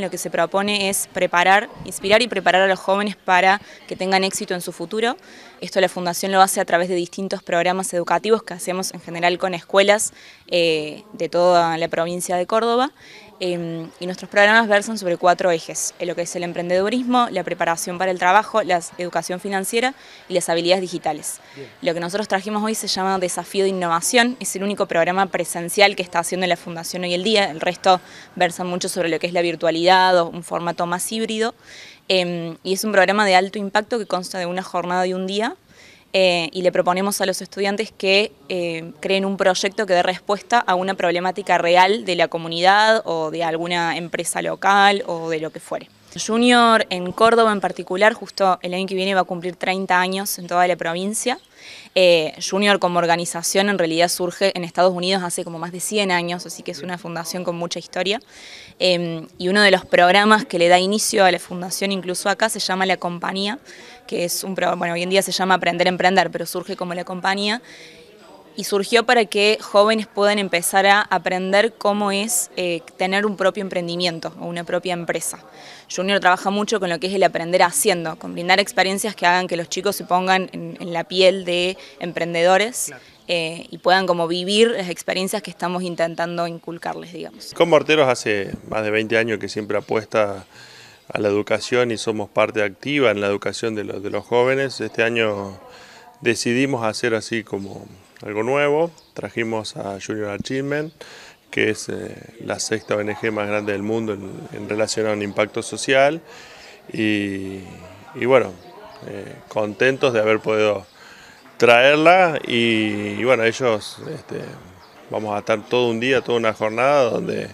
Lo que se propone es preparar, inspirar y preparar a los jóvenes para que tengan éxito en su futuro. Esto la Fundación lo hace a través de distintos programas educativos que hacemos en general con escuelas eh, de toda la provincia de Córdoba. Em, y nuestros programas versan sobre cuatro ejes, lo que es el emprendedurismo, la preparación para el trabajo, la educación financiera y las habilidades digitales. Lo que nosotros trajimos hoy se llama Desafío de Innovación, es el único programa presencial que está haciendo la Fundación hoy el día, el resto versan mucho sobre lo que es la virtualidad o un formato más híbrido, em, y es un programa de alto impacto que consta de una jornada y un día, eh, y le proponemos a los estudiantes que eh, creen un proyecto que dé respuesta a una problemática real de la comunidad o de alguna empresa local o de lo que fuere. Junior en Córdoba en particular, justo el año que viene va a cumplir 30 años en toda la provincia. Eh, Junior como organización en realidad surge en Estados Unidos hace como más de 100 años, así que es una fundación con mucha historia. Em, y uno de los programas que le da inicio a la fundación incluso acá se llama La Compañía, que es un programa, bueno, hoy en día se llama Aprender a Emprender, pero surge como La Compañía y surgió para que jóvenes puedan empezar a aprender cómo es eh, tener un propio emprendimiento o una propia empresa. Junior trabaja mucho con lo que es el aprender haciendo, con brindar experiencias que hagan que los chicos se pongan en, la piel de emprendedores eh, y puedan como vivir las experiencias que estamos intentando inculcarles, digamos. Con Morteros hace más de 20 años que siempre apuesta a la educación y somos parte activa en la educación de los jóvenes. Este año decidimos hacer así como algo nuevo. Trajimos a Junior Achievement, que es eh, la sexta ONG más grande del mundo en, relación a un impacto social. Y, y bueno, eh, contentos de haber podido traerla y, bueno, ellos este, vamos a estar todo un día, toda una jornada donde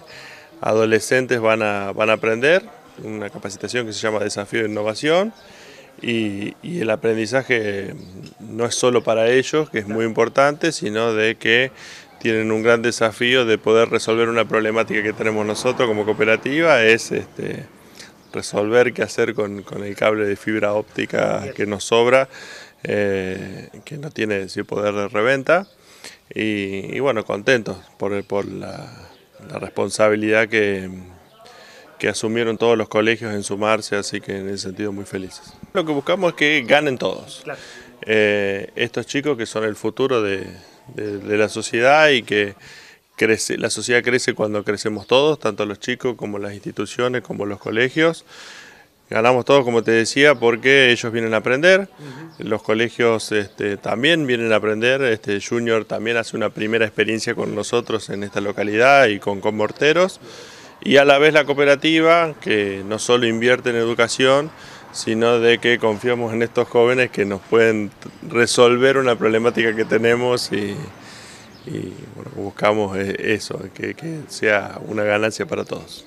adolescentes van a, van a aprender una capacitación que se llama Desafío de Innovación y, el aprendizaje no es solo para ellos, que es muy importante, sino de que tienen un gran desafío de poder resolver una problemática que tenemos nosotros como cooperativa, es este, resolver qué hacer con, el cable de fibra óptica que nos sobra, eh, que no tiene poder de reventa. Y, bueno, contentos por, por la responsabilidad que, que asumieron todos los colegios en sumarse, así que en ese sentido muy felices. Lo que buscamos es que ganen todos. Eh, estos chicos que son el futuro de, la sociedad y que crece, la sociedad crece cuando crecemos todos, tanto los chicos como las instituciones, como los colegios. Ganamos todos, como te decía, porque ellos vienen a aprender, los colegios este, también vienen a aprender, este, Junior también hace una primera experiencia con nosotros en esta localidad y con Comorteros y a la vez la cooperativa, que no solo invierte en educación, sino de que confiamos en estos jóvenes que nos pueden resolver una problemática que tenemos y, buscamos eh, eso, que sea una ganancia para todos.